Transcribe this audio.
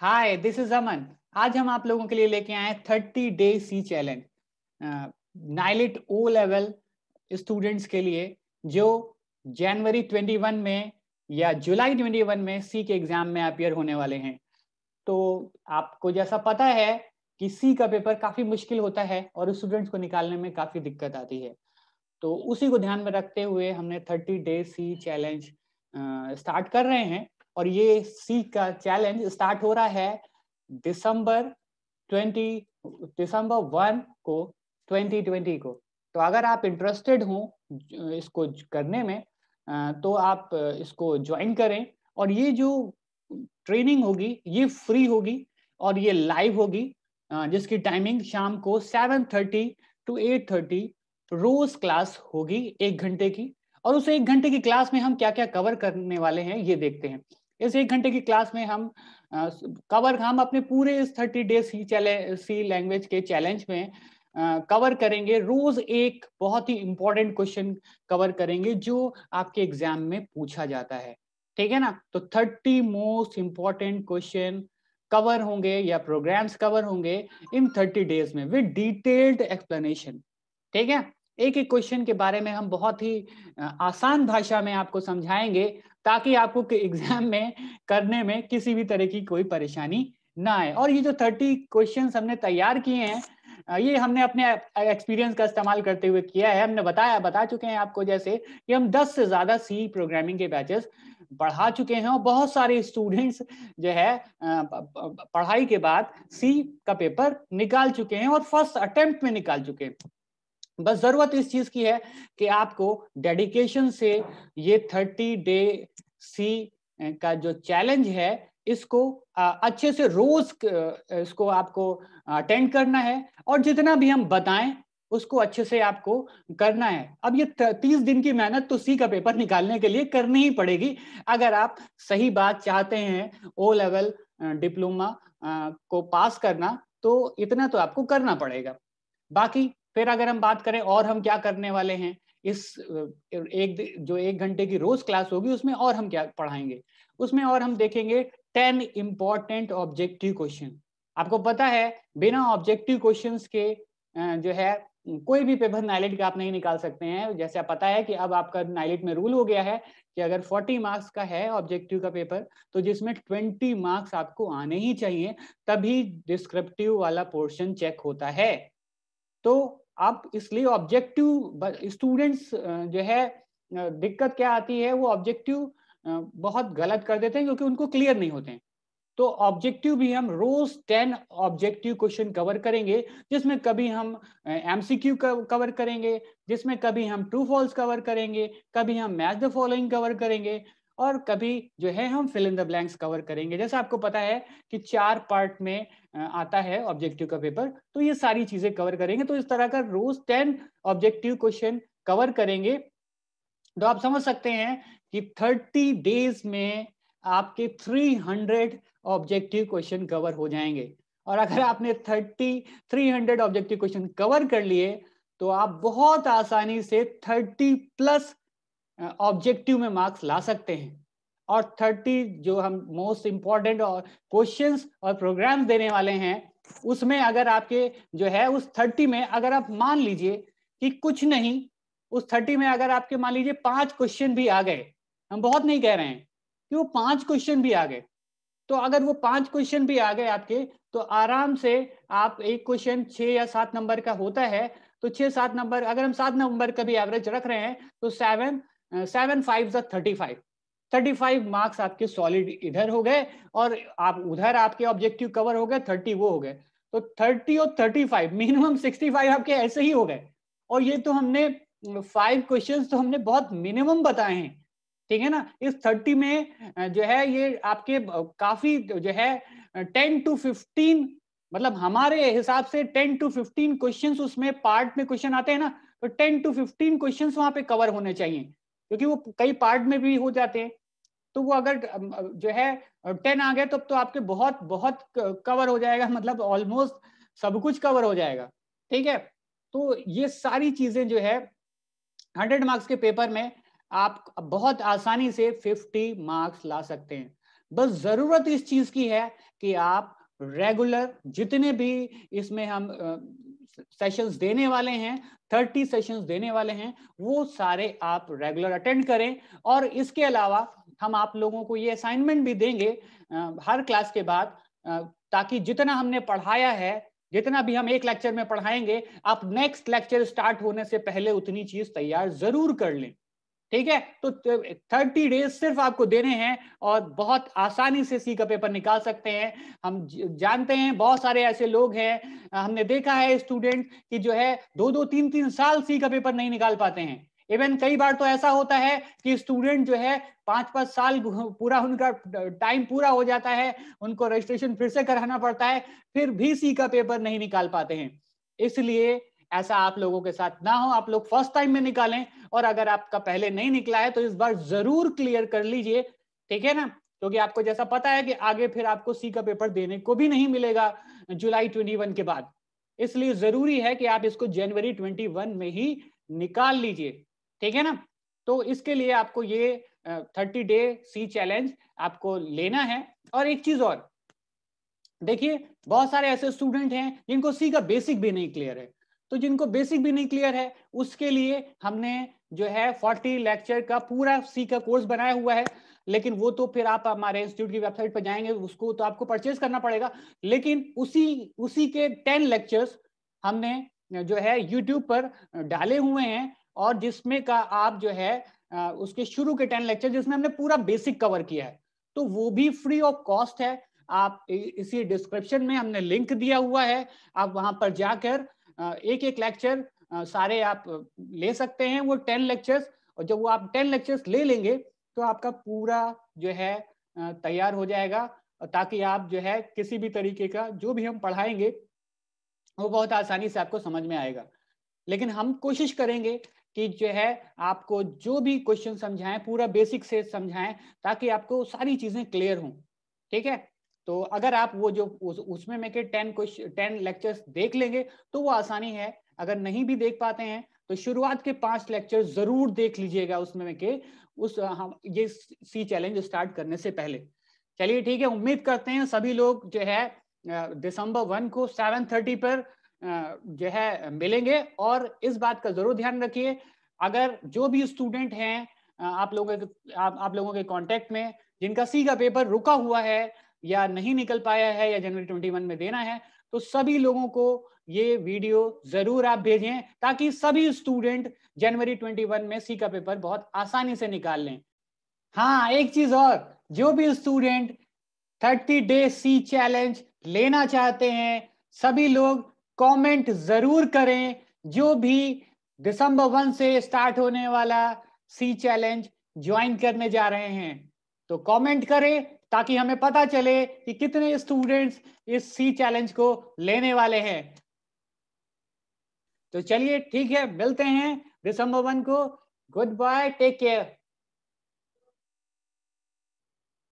hi this is अमन आज हम आप लोगों के लिए लेके आए thirty day C challenge NIELIT O level students के लिए जो जनवरी 21 में या जुलाई 21 में सी के एग्जाम में अपियर होने वाले हैं तो आपको जैसा पता है कि सी का पेपर काफी मुश्किल होता है और स्टूडेंट्स को निकालने में काफी दिक्कत आती है तो उसी को ध्यान में रखते हुए हमने thirty day C challenge start कर रहे हैं और ये सी का चैलेंज स्टार्ट हो रहा है दिसंबर 20 दिसंबर वन को 2020 को तो अगर आप इंटरेस्टेड हो इसको करने में तो आप इसको ज्वाइन करें और ये जो ट्रेनिंग होगी ये फ्री होगी और ये लाइव होगी जिसकी टाइमिंग शाम को 7:30 टू 8:30 रोज क्लास होगी एक घंटे की और उस एक घंटे की क्लास में हम क्या क्या कवर करने वाले हैं ये देखते हैं इस एक घंटे की क्लास में हम कवर हम अपने पूरे इस thirty day C C language के चैलेंज में कवर करेंगे रोज एक बहुत ही इंपॉर्टेंट क्वेश्चन कवर करेंगे जो आपके एग्जाम में पूछा जाता है ठीक है ना तो thirty most important question cover होंगे या प्रोग्राम्स कवर होंगे इन थर्टी डेज में विद डिटेल्ड एक्सप्लेनेशन ठीक है एक एक क्वेश्चन के बारे में हम बहुत ही आसान भाषा में आपको समझाएंगे ताकि आपको एग्जाम में करने में किसी भी तरह की कोई परेशानी ना आए और ये जो थर्टी क्वेश्चन हमने तैयार किए हैं ये हमने अपने एक्सपीरियंस का इस्तेमाल करते हुए किया है हमने बताया बता चुके हैं आपको जैसे कि हम 10 से ज्यादा सी प्रोग्रामिंग के बैचेस पढ़ा चुके हैं और बहुत सारे स्टूडेंट्स जो है पढ़ाई के बाद सी का पेपर निकाल चुके हैं और फर्स्ट अटेम्प्ट में निकाल चुके हैं बस जरूरत इस चीज की है कि आपको डेडिकेशन से ये थर्टी डे सी का जो चैलेंज है इसको अच्छे से रोज इसको आपको अटेंड करना है और जितना भी हम बताएं उसको अच्छे से आपको करना है अब ये तीस दिन की मेहनत तो सी का पेपर निकालने के लिए करनी ही पड़ेगी अगर आप सही बात चाहते हैं ओ लेवल डिप्लोमा को पास करना तो इतना तो आपको करना पड़ेगा बाकी फिर अगर हम बात करें और हम क्या करने वाले हैं इस एक जो एक घंटे की रोज क्लास होगी उसमें और हम क्या पढ़ाएंगे उसमें और हम देखेंगे टेन इंपॉर्टेंट ऑब्जेक्टिव क्वेश्चन आपको पता है बिना ऑब्जेक्टिव क्वेश्चन के जो है कोई भी पेपर नाइलेट का आप नहीं निकाल सकते हैं जैसे आप पता है कि अब आपका नाइलेट में रूल हो गया है कि अगर 40 मार्क्स का है ऑब्जेक्टिव का पेपर तो जिसमें 20 मार्क्स आपको आने ही चाहिए तभी डिस्क्रिप्टिव वाला पोर्शन चेक होता है तो आप इसलिए ऑब्जेक्टिव स्टूडेंट्स जो है दिक्कत क्या आती है वो ऑब्जेक्टिव बहुत गलत कर देते हैं क्योंकि उनको क्लियर नहीं होते हैं तो ऑब्जेक्टिव भी हम रोज टेन ऑब्जेक्टिव क्वेश्चन कवर करेंगे जिसमें कभी हम एमसीक्यू कवर करेंगे जिसमें कभी हम ट्रू फॉल्स कवर करेंगे कभी हम मैच द फॉलोइंग कवर करेंगे और कभी जो है हम fill in the blanks cover करेंगे जैसे आपको पता है कि चार पार्ट में आता है ऑब्जेक्टिव का पेपर तो ये सारी चीजें कवर करेंगे तो इस तरह का रोज टेन ऑब्जेक्टिव क्वेश्चन कवर करेंगे तो आप समझ सकते हैं कि थर्टी डेज में आपके three hundred objective question cover हो जाएंगे और अगर आपने thirty three hundred objective question cover कर लिए तो आप बहुत आसानी से थर्टी प्लस ऑब्जेक्टिव में मार्क्स ला सकते हैं और थर्टी जो हम मोस्ट इम्पॉर्टेंट और क्वेश्चंस और प्रोग्राम्स देने वाले हैं उसमें अगर आपके जो है उस थर्टी में अगर आप मान लीजिए कि कुछ नहीं उस थर्टी में अगर आपके मान लीजिए पांच क्वेश्चन भी आ गए हम बहुत नहीं कह रहे हैं कि वो पांच क्वेश्चन भी आ गए तो अगर वो पांच क्वेश्चन भी आ गए आपके तो आराम से आप एक क्वेश्चन छः या सात नंबर का होता है तो छः सात नंबर अगर हम सात नंबर का भी एवरेज रख रहे हैं तो seven seven five thirty five thirty five marks आपके सॉलिड इधर हो गए और आप उधर आपके ऑब्जेक्टिव कवर हो गए थर्टी वो हो गए तो थर्टी और thirty five minimum sixty five आपके ऐसे ही हो गए और ये तो हमने फाइव uh, क्वेश्चन तो हमने बहुत मिनिमम बताए हैं ठीक है ना इस थर्टी में uh, जो है ये आपके uh, काफी जो है टेन टू फिफ्टीन मतलब हमारे हिसाब से टेन टू फिफ्टीन क्वेश्चन उसमें पार्ट में क्वेश्चन आते हैं ना तो टेन टू फिफ्टीन क्वेश्चन वहां पे कवर होने चाहिए क्योंकि वो कई पार्ट में भी हो जाते हैं तो वो अगर जो है टेन आ गए तो, तो आपके बहुत बहुत कवर हो जाएगा मतलब ऑलमोस्ट सब कुछ कवर हो जाएगा ठीक है तो ये सारी चीजें जो है हंड्रेड मार्क्स के पेपर में आप बहुत आसानी से फिफ्टी मार्क्स ला सकते हैं बस जरूरत इस चीज की है कि आप रेगुलर जितने भी इसमें हम सेशंस uh, देने वाले हैं थर्टी सेशंस देने वाले हैं वो सारे आप रेगुलर अटेंड करें और इसके अलावा हम आप लोगों को ये असाइनमेंट भी देंगे uh, हर क्लास के बाद uh, ताकि जितना हमने पढ़ाया है जितना भी हम एक लेक्चर में पढ़ाएंगे आप नेक्स्ट लेक्चर स्टार्ट होने से पहले उतनी चीज तैयार जरूर कर लें ठीक है तो थर्टी तो, डेज सिर्फ आपको देने हैं और बहुत आसानी से सी का पेपर निकाल सकते हैं हम जानते हैं बहुत सारे ऐसे लोग हैं हमने देखा है स्टूडेंट कि जो है दो दो तीन तीन साल सी का पेपर नहीं निकाल पाते हैं इवन कई बार तो ऐसा होता है कि स्टूडेंट जो है पांच पांच साल पूरा उनका टाइम पूरा हो जाता है उनको रजिस्ट्रेशन फिर से कराना पड़ता है फिर भी सी का पेपर नहीं निकाल पाते हैं इसलिए ऐसा आप लोगों के साथ ना हो आप लोग फर्स्ट टाइम में निकालें और अगर आपका पहले नहीं निकला है तो इस बार जरूर क्लियर कर लीजिए ठीक है ना क्योंकि तो आपको जैसा पता है कि आगे फिर आपको सी का पेपर देने को भी नहीं मिलेगा जुलाई ट्वेंटी वन के बाद इसलिए जरूरी है कि आप इसको जनवरी ट्वेंटी वन में ही निकाल लीजिए ठीक है ना तो इसके लिए आपको ये थर्टी डे सी चैलेंज आपको लेना है और एक चीज और देखिए बहुत सारे ऐसे स्टूडेंट हैं जिनको सी का बेसिक भी नहीं क्लियर है तो जिनको बेसिक भी नहीं क्लियर है उसके लिए हमने जो है फोर्टी लेक्चर का पूरा सी का कोर्स बनाया हुआ है लेकिन वो तो फिर आप हमारे इंस्टीट्यूट की वेबसाइट पर जाएंगे उसको तो आपको परचेज करना पड़ेगा लेकिन उसी उसी के टेन लेक्चर्स हमने जो है यूट्यूब पर डाले हुए हैं और जिसमें का आप जो है उसके शुरू के टेन लेक्चर जिसमें हमने पूरा बेसिक कवर किया है तो वो भी फ्री ऑफ कॉस्ट है आप इसी डिस्क्रिप्शन में हमने लिंक दिया हुआ है आप वहां पर जाकर एक एक लेक्चर सारे आप ले सकते हैं वो टेन लेक्चर्स और जब वो आप टेन लेक्चर्स ले लेंगे तो आपका पूरा जो है तैयार हो जाएगा ताकि आप जो है किसी भी तरीके का जो भी हम पढ़ाएंगे वो बहुत आसानी से आपको समझ में आएगा लेकिन हम कोशिश करेंगे कि जो है आपको जो भी क्वेश्चन समझाएं पूरा बेसिक से समझाएं ताकि आपको सारी चीजें क्लियर हों ठीक है तो अगर आप वो जो उस, उसमें में के टेन क्वेश्चन टेन लेक्चर्स देख लेंगे तो वो आसानी है अगर नहीं भी देख पाते हैं तो शुरुआत के पांच लेक्चर जरूर देख लीजिएगा उसमें मैं के उस हम ये सी चैलेंज स्टार्ट करने से पहले चलिए ठीक है उम्मीद करते हैं सभी लोग जो है दिसंबर वन को सेवन थर्टी पर जो है मिलेंगे और इस बात का जरूर ध्यान रखिए अगर जो भी स्टूडेंट हैं आप लोगों के आप, आप लोगों के कॉन्टेक्ट में जिनका सी का पेपर रुका हुआ है या नहीं निकल पाया है या जनवरी ट्वेंटी वन में देना है तो सभी लोगों को ये वीडियो जरूर आप भेजें ताकि सभी स्टूडेंट जनवरी ट्वेंटी वन में सी का पेपर बहुत आसानी से निकाल लें हाँ एक चीज और जो भी student thirty day C challenge लेना चाहते हैं सभी लोग कमेंट जरूर करें जो भी दिसंबर वन से स्टार्ट होने वाला सी चैलेंज ज्वाइन करने जा रहे हैं तो कमेंट करें ताकि हमें पता चले कि कितने स्टूडेंट्स इस सी चैलेंज को लेने वाले हैं तो चलिए ठीक है मिलते हैं दिसंबर वन को गुड बाय टेक केयर